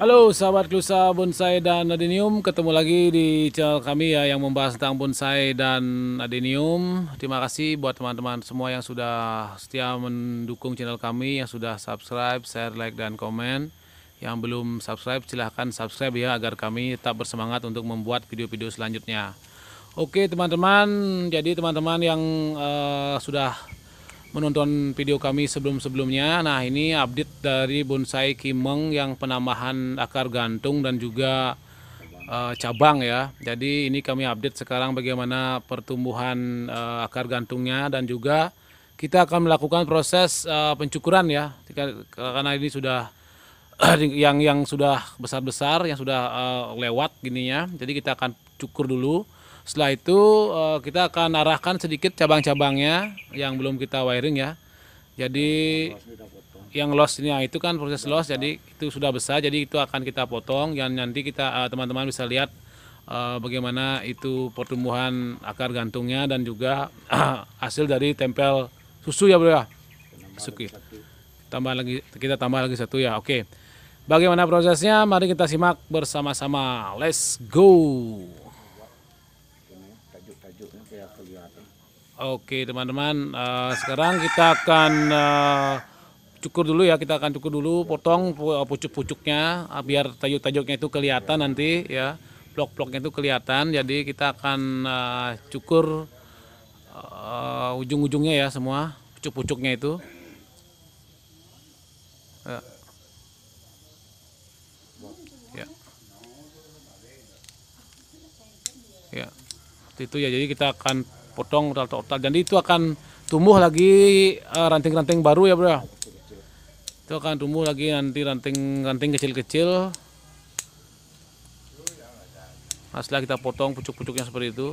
Halo sahabat Klusa Bonsai dan Adenium, ketemu lagi di channel kami ya yang membahas tentang bonsai dan adenium. Terima kasih buat teman-teman semua yang sudah setia mendukung channel kami, yang sudah subscribe, share, like dan komen. Yang belum subscribe silahkan subscribe ya agar kami tetap bersemangat untuk membuat video-video selanjutnya. Oke teman-teman, jadi teman-teman yang uh, sudah menonton video kami sebelum-sebelumnya. Nah, ini update dari bonsai kimeng yang penambahan akar gantung dan juga uh, cabang ya. Jadi ini kami update sekarang bagaimana pertumbuhan uh, akar gantungnya dan juga kita akan melakukan proses uh, pencukuran ya. Karena ini sudah yang yang sudah besar-besar, yang sudah uh, lewat gininya. Jadi kita akan cukur dulu setelah itu eh, kita akan arahkan sedikit cabang-cabangnya yang belum kita wiring ya. Jadi yang loss ini itu kan proses loss jadi itu sudah besar jadi itu akan kita potong yang nanti kita eh, teman-teman bisa lihat eh, bagaimana itu pertumbuhan akar gantungnya dan juga hasil dari tempel susu ya bro ya. Suki. Tambah lagi kita tambah lagi satu ya. Oke. Bagaimana prosesnya? Mari kita simak bersama-sama. Let's go. Oke teman-teman, uh, sekarang kita akan uh, cukur dulu ya, kita akan cukur dulu, potong eh, pucuk-pucuknya uh, biar tajuk-tajuknya itu kelihatan nanti ya, blok-bloknya itu kelihatan. Jadi kita akan uh, cukur uh, ujung-ujungnya ya semua pucuk-pucuknya itu. Uh. Ya. ya. ya. itu ya. Jadi kita akan potong total-total. Jadi itu akan tumbuh lagi eh, ranting-ranting uh, baru ya bro. Ya? Itu akan tumbuh lagi nanti ranting-ranting kecil-kecil. Nah, setelah kita potong pucuk-pucuknya seperti itu.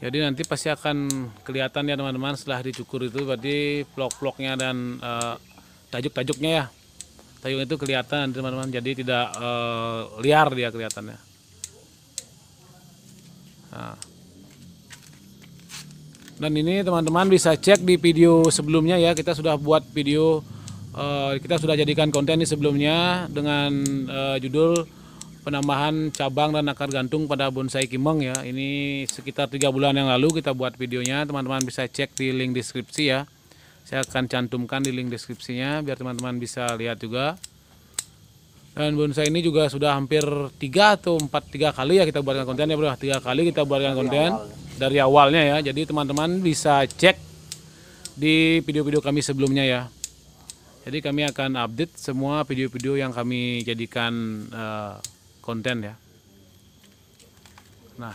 Jadi nanti pasti akan kelihatan ya teman-teman setelah dicukur itu berarti blok-bloknya dan uh, tajuk-tajuknya ya. Tajuk itu kelihatan teman-teman. Jadi tidak uh, liar dia kelihatannya. Nah. Dan ini teman-teman bisa cek di video sebelumnya ya. Kita sudah buat video uh, kita sudah jadikan konten di sebelumnya dengan uh, judul penambahan cabang dan akar gantung pada bonsai kimeng ya. Ini sekitar tiga bulan yang lalu kita buat videonya. Teman-teman bisa cek di link deskripsi ya. Saya akan cantumkan di link deskripsinya biar teman-teman bisa lihat juga. Dan bonsai ini juga sudah hampir tiga atau empat tiga kali ya kita buatkan konten ya bro. Tiga kali kita buatkan konten dari awalnya ya. Jadi teman-teman bisa cek di video-video kami sebelumnya ya. Jadi kami akan update semua video-video yang kami jadikan uh, konten ya. Nah,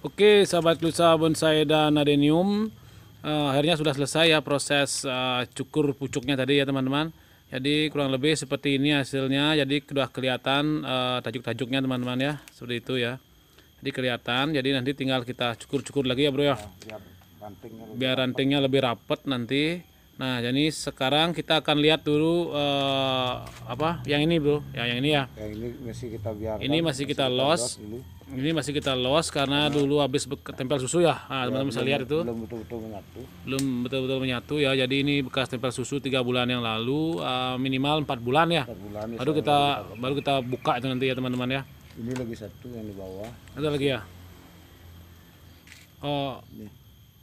Oke sahabat lusa bonsai dan adenium uh, akhirnya sudah selesai ya proses uh, cukur pucuknya tadi ya teman-teman jadi kurang lebih seperti ini hasilnya jadi sudah kelihatan uh, tajuk-tajuknya teman-teman ya seperti itu ya jadi kelihatan jadi nanti tinggal kita cukur-cukur lagi ya bro ya, nah, biar rantingnya lebih, rapat. nanti Nah, jadi sekarang kita akan lihat dulu uh, apa? Yang ini, Bro. Ya, yang ini ya. Yang ini masih kita biarkan. Ini masih kita, masih kita los. ini. ini masih kita los karena nah. dulu habis tempel susu ya. Nah, teman-teman ya, bisa lihat itu. Belum betul-betul menyatu. Belum betul-betul menyatu ya. Jadi ini bekas tempel susu tiga bulan yang lalu, uh, minimal empat bulan ya. 4 bulan. Ya, baru kita baru kita buka itu nanti ya, teman-teman ya. Ini lagi satu yang di bawah. Ada lagi ya. Oh. Ini.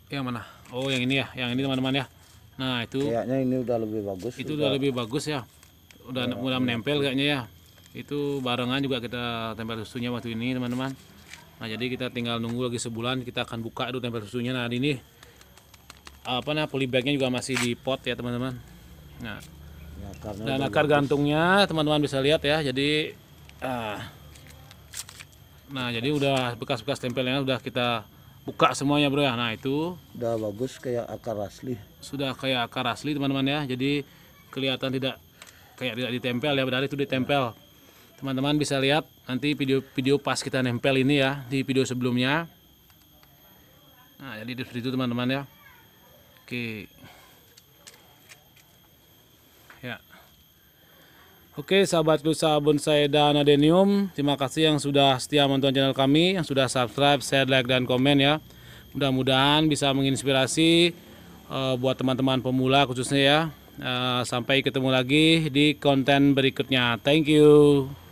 Yang mana? Oh, yang ini ya. Yang ini teman-teman ya. Nah itu. Kayaknya ini udah lebih bagus. Itu udah, lebih bagus ya. Udah ya, mulai iya. menempel kayaknya ya. Itu barengan juga kita tempel susunya waktu ini teman-teman. Nah jadi kita tinggal nunggu lagi sebulan kita akan buka itu tempel susunya. Nah ini apa nah polybagnya juga masih di pot ya teman-teman. Nah ya, dan akar bagus. gantungnya teman-teman bisa lihat ya. Jadi ah, nah jadi udah bekas-bekas tempelnya udah kita buka semuanya bro ya. Nah itu udah bagus kayak akar asli sudah kayak akar asli teman-teman ya jadi kelihatan tidak kayak tidak ditempel ya padahal itu ditempel teman-teman bisa lihat nanti video-video pas kita nempel ini ya di video sebelumnya nah jadi seperti itu teman-teman ya oke ya oke sahabat lusa bonsai dan adenium terima kasih yang sudah setia menonton channel kami yang sudah subscribe share like dan komen ya mudah-mudahan bisa menginspirasi Eh, buat teman-teman pemula khususnya ya. Eh, sampai ketemu lagi di konten berikutnya. Thank you.